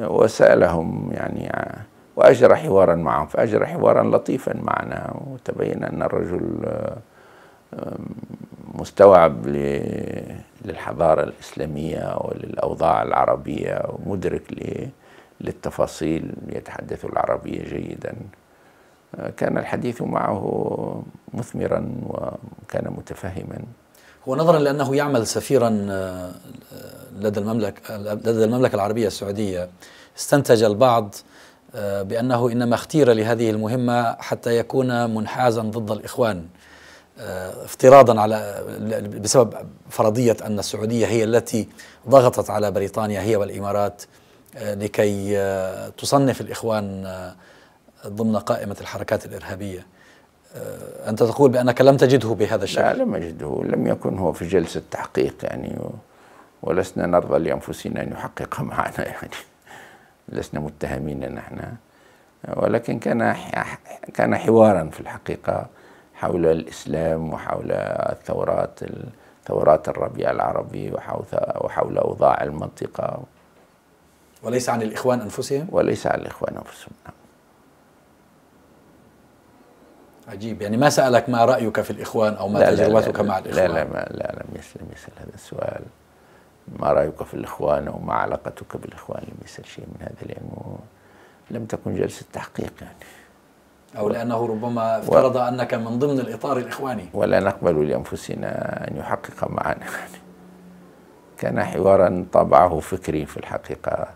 Speaker 2: وسألهم يعني وأجرى حوارا معهم فأجرى حوارا لطيفا معنا وتبين أن الرجل مستوعب للحضارة الإسلامية وللأوضاع العربية ومدرك للتفاصيل يتحدث العربية جيدا كان الحديث معه مثمرا وكان متفهما
Speaker 1: هو نظرا لأنه يعمل سفيرا آه، آه، لدى المملكة لدى المملكة العربية السعودية استنتج البعض آه، بأنه إنما اختير لهذه المهمة حتى يكون منحازا ضد الإخوان افتراضا على بسبب فرضية أن السعودية هي التي ضغطت على بريطانيا هي والإمارات لكي تصنف الإخوان ضمن قائمة الحركات الإرهابية آه، أنت تقول بأنك لم تجده بهذا الشكل لا لم أجده
Speaker 2: لم يكن هو في جلسة تحقيق يعني ولسنا نرضى لأنفسنا أن يحقق معنا يعني لسنا متهمين نحن ولكن كان كان حوارا في الحقيقة حول الإسلام وحول الثورات ثورات الربيع العربي وحول وحول أوضاع المنطقة
Speaker 1: وليس عن الإخوان أنفسهم؟
Speaker 2: وليس عن الإخوان أنفسهم نعم
Speaker 1: عجيب يعني ما سألك ما رأيك في الإخوان أو ما لا تجربتك لا لا مع الإخوان لا لا ما
Speaker 2: لا لم يسأل هذا السؤال ما رأيك
Speaker 1: في الإخوان
Speaker 2: أو ما علاقتك بالإخوان لم يسأل شيء من هذا لأنه لم تكن جلسة تحقيق
Speaker 1: يعني أو لأنه ربما افترض و... أنك من ضمن الإطار الإخواني
Speaker 2: ولا نقبل لأنفسنا أن يحقق معنا يعني كان حوارا طابعه فكري في الحقيقة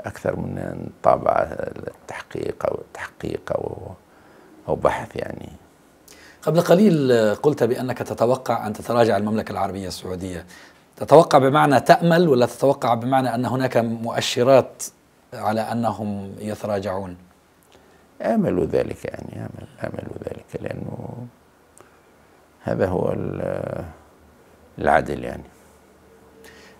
Speaker 2: أكثر من طابع التحقيق أو التحقيق أو أو بحث يعني
Speaker 1: قبل قليل قلت بأنك تتوقع أن تتراجع المملكة العربية السعودية تتوقع بمعنى تأمل ولا تتوقع بمعنى أن هناك مؤشرات على أنهم يتراجعون
Speaker 2: آمل ذلك يعني آمل, آمل ذلك لأنه هذا هو العدل يعني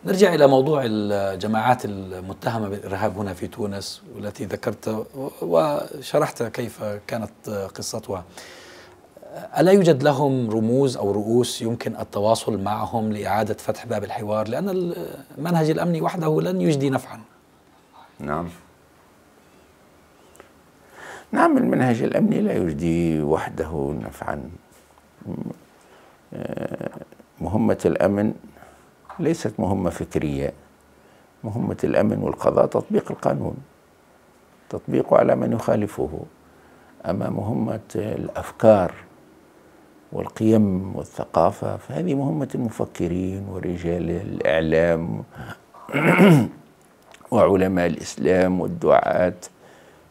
Speaker 1: نرجع إلى موضوع الجماعات المتهمة بالإرهاب هنا في تونس والتي ذكرت وشرحت كيف كانت قصتها ألا يوجد لهم رموز أو رؤوس يمكن التواصل معهم لإعادة فتح باب الحوار لأن المنهج الأمني وحده لن يجدي نفعا نعم نعم المنهج الأمني لا
Speaker 2: يجدي وحده نفعا مهمة الأمن ليست مهمة فكرية مهمة الأمن والقضاء تطبيق القانون تطبيقه على من يخالفه أما مهمة الأفكار والقيم والثقافة فهذه مهمة المفكرين ورجال الإعلام وعلماء الإسلام والدعاة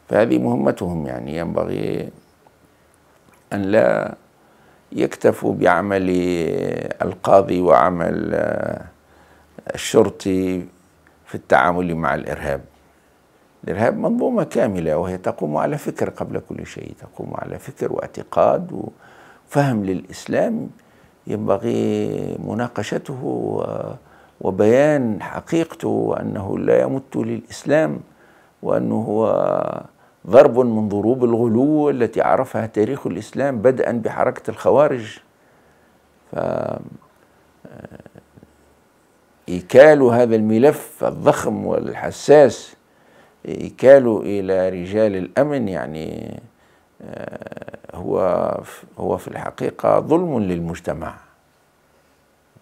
Speaker 2: فهذه مهمتهم يعني ينبغي أن لا يكتفوا بعمل القاضي وعمل الشرطي في التعامل مع الإرهاب الإرهاب منظومة كاملة وهي تقوم على فكر قبل كل شيء تقوم على فكر واعتقاد وفهم للإسلام ينبغي مناقشته وبيان حقيقته وأنه لا يمت للإسلام وأنه هو ضرب من ضروب الغلو التي عرفها تاريخ الإسلام بدءا بحركة الخوارج ف إيكال هذا الملف الضخم والحساس إيكاله إلى رجال الأمن يعني آه، هو هو في الحقيقة ظلم للمجتمع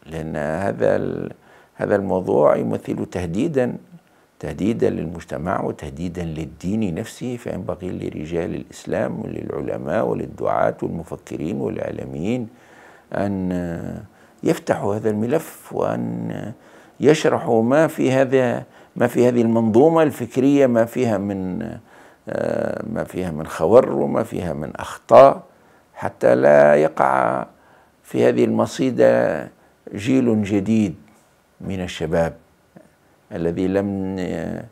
Speaker 2: لأن هذا هذا الموضوع يمثل تهديدا تهديدا للمجتمع وتهديدا للدين نفسه فينبغي لرجال الإسلام وللعلماء وللدعاة والمفكرين والإعلاميين أن يفتحوا هذا الملف وأن يشرح ما في هذا ما في هذه المنظومة الفكرية ما فيها من آه، ما فيها من خور وما فيها من أخطاء حتى لا يقع في هذه المصيدة جيل جديد من الشباب الذي لم آه،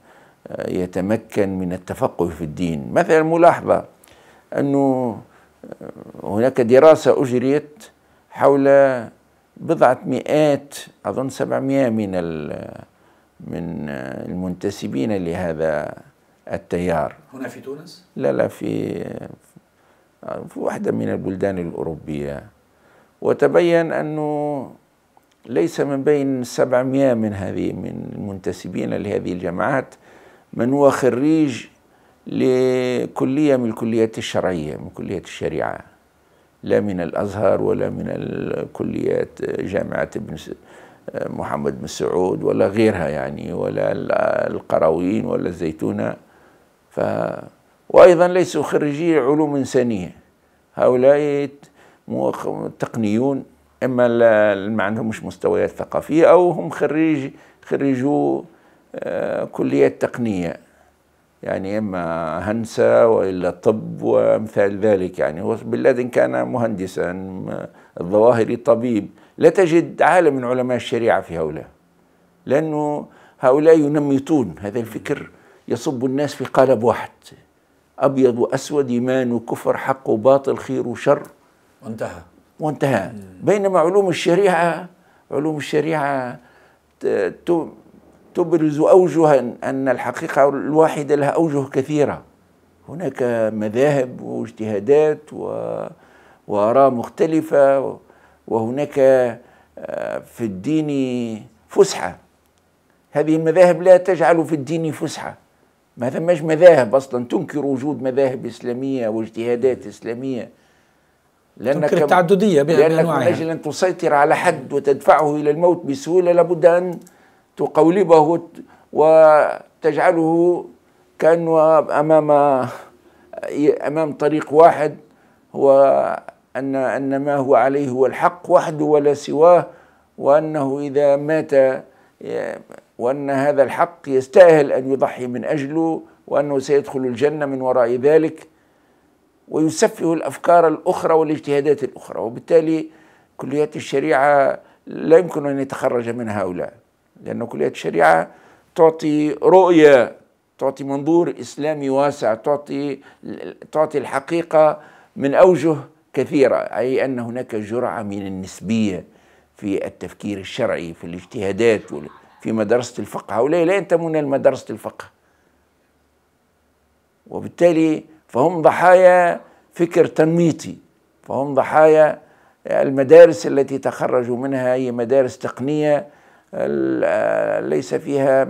Speaker 2: يتمكن من التفقه في الدين مثلا ملاحظة أنه آه، هناك دراسة أجريت حول بضعة مئات أظن 700 من من المنتسبين لهذا التيار هنا في تونس؟ لا لا في في واحدة من البلدان الأوروبية وتبين أنه ليس من بين 700 من هذه من المنتسبين لهذه الجماعات من هو خريج لكلية من الكليات الشرعية من كلية الشريعة لا من الأزهر ولا من الكليات جامعة ابن محمد بن سعود ولا غيرها يعني ولا القرويين ولا الزيتونة ف وأيضا ليسوا خريجي علوم إنسانية هؤلاء تقنيون إما ما عندهمش مستويات ثقافية أو هم خريج خريجو آه، كليات تقنية يعني إما هندسة وإلا طب وأمثال ذلك يعني وبن لادن كان مهندسا الظواهري طبيب لا تجد عالم من علماء الشريعة في هؤلاء لأنه هؤلاء ينمطون هذا الفكر يصب الناس في قالب واحد أبيض وأسود إيمان وكفر حق وباطل خير وشر
Speaker 1: وانتهى وانتهى
Speaker 2: بينما علوم الشريعة علوم الشريعة تبرز أوجها أن الحقيقة الواحدة لها أوجه كثيرة هناك مذاهب واجتهادات وآراء مختلفة وهناك آه، في الدين فسحة هذه المذاهب لا تجعل في الدين فسحة ما ثماش مذاهب أصلا تنكر وجود مذاهب إسلامية واجتهادات إسلامية لأنك تنكر التعددية لأنك من أجل أن تسيطر على حد وتدفعه إلى الموت بسهولة لابد أن تقولبه وتجعله كأنه أمام أمام طريق واحد هو أن أن ما هو عليه هو الحق وحده ولا سواه وأنه إذا مات وأن هذا الحق يستاهل أن يضحي من أجله وأنه سيدخل الجنة من وراء ذلك ويسفه الأفكار الأخرى والاجتهادات الأخرى وبالتالي كليات الشريعة لا يمكن أن يتخرج من هؤلاء لأن كلية الشريعة تعطي رؤية تعطي منظور إسلامي واسع تعطي تعطي الحقيقة من أوجه كثيرة أي أن هناك جرعة من النسبية في التفكير الشرعي في الاجتهادات في مدرسة الفقه هؤلاء لا ينتمون لمدرسة الفقه وبالتالي فهم ضحايا فكر تنميطي فهم ضحايا المدارس التي تخرجوا منها هي مدارس تقنية آه، ليس فيها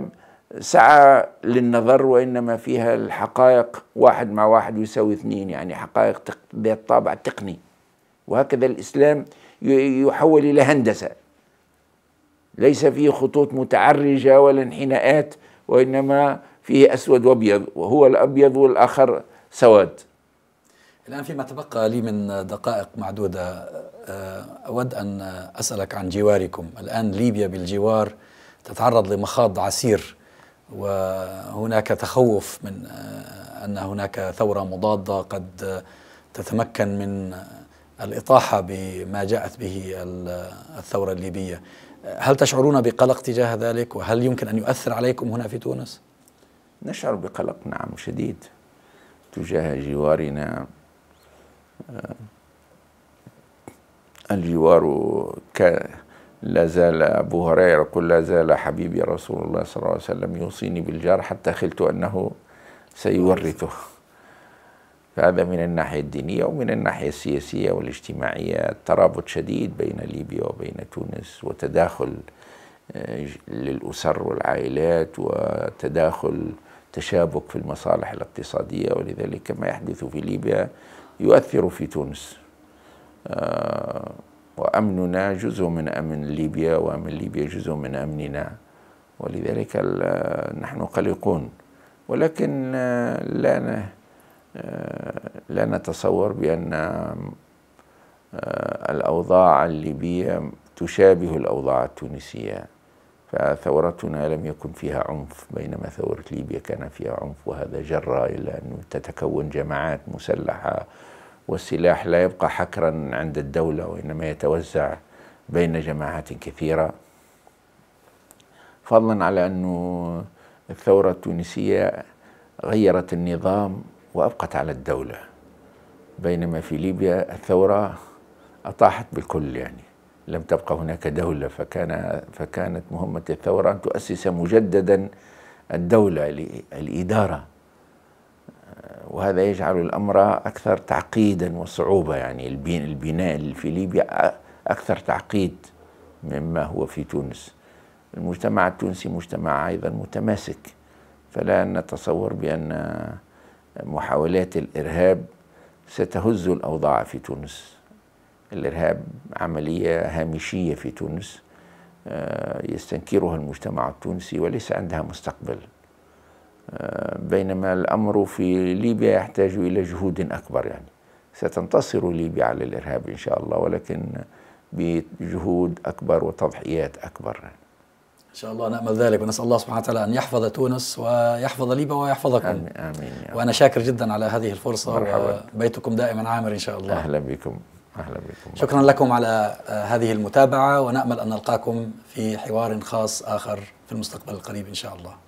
Speaker 2: سعى للنظر وإنما فيها الحقائق واحد مع واحد يساوي اثنين يعني حقائق ذات طابع تقني وهكذا الإسلام يحول إلى هندسة ليس فيه خطوط متعرجة ولا انحناءات وإنما فيه أسود وأبيض وهو الأبيض والآخر سواد
Speaker 1: الآن فيما تبقى لي من دقائق معدودة آه، أود أن أسألك عن جواركم الآن ليبيا بالجوار تتعرض لمخاض عسير وهناك تخوف من آه، أن هناك ثورة مضادة قد تتمكن من الإطاحة بما جاءت به الثورة الليبية هل تشعرون بقلق تجاه ذلك وهل يمكن أن يؤثر عليكم هنا في تونس؟ نشعر بقلق نعم
Speaker 2: شديد تجاه جوارنا آه، الجوار كان لا زال أبو هريرة يقول لا زال حبيبي رسول الله صلى الله عليه وسلم يوصيني بالجار حتى خلت أنه سيورثه فهذا من الناحية الدينية ومن الناحية السياسية والاجتماعية ترابط شديد بين ليبيا وبين تونس وتداخل آه، للأسر والعائلات وتداخل تشابك في المصالح الاقتصادية ولذلك ما يحدث في ليبيا يؤثر في تونس آه، وأمننا جزء من أمن ليبيا وأمن ليبيا جزء من أمننا ولذلك نحن قلقون ولكن آه، لا آه، لا نتصور بأن الأوضاع الليبية تشابه الأوضاع التونسية فثورتنا لم يكن فيها عنف بينما ثورة ليبيا كان فيها عنف وهذا جرى إلى أن تتكون جماعات مسلحة والسلاح لا يبقى حكرا عند الدولة وإنما يتوزع بين جماعات كثيرة فضلا على أن الثورة التونسية غيرت النظام وأبقت على الدولة بينما في ليبيا الثورة أطاحت بالكل يعني لم تبقى هناك دولة فكان فكانت مهمة الثورة أن تؤسس مجددا الدولة الإدارة وهذا يجعل الأمر أكثر تعقيدا وصعوبة يعني البناء في ليبيا أكثر تعقيد مما هو في تونس المجتمع التونسي مجتمع أيضا متماسك فلا نتصور بأن محاولات الإرهاب ستهز الأوضاع في تونس الإرهاب عملية هامشية في تونس آه، يستنكرها المجتمع التونسي وليس عندها مستقبل آه، بينما الأمر في ليبيا يحتاج إلى جهود أكبر يعني ستنتصر ليبيا على الإرهاب إن شاء الله ولكن بجهود أكبر وتضحيات أكبر
Speaker 1: إن شاء الله نأمل ذلك ونسأل الله سبحانه وتعالى أن يحفظ تونس ويحفظ ليبيا ويحفظكم آمين, آمين, آمين وأنا شاكر جدا على هذه الفرصة مرحبا بيتكم دائما عامر إن شاء الله أهلا بكم أهلا بكم شكرا لكم على آه، هذه المتابعة ونأمل أن نلقاكم في حوار خاص آخر في المستقبل القريب إن شاء الله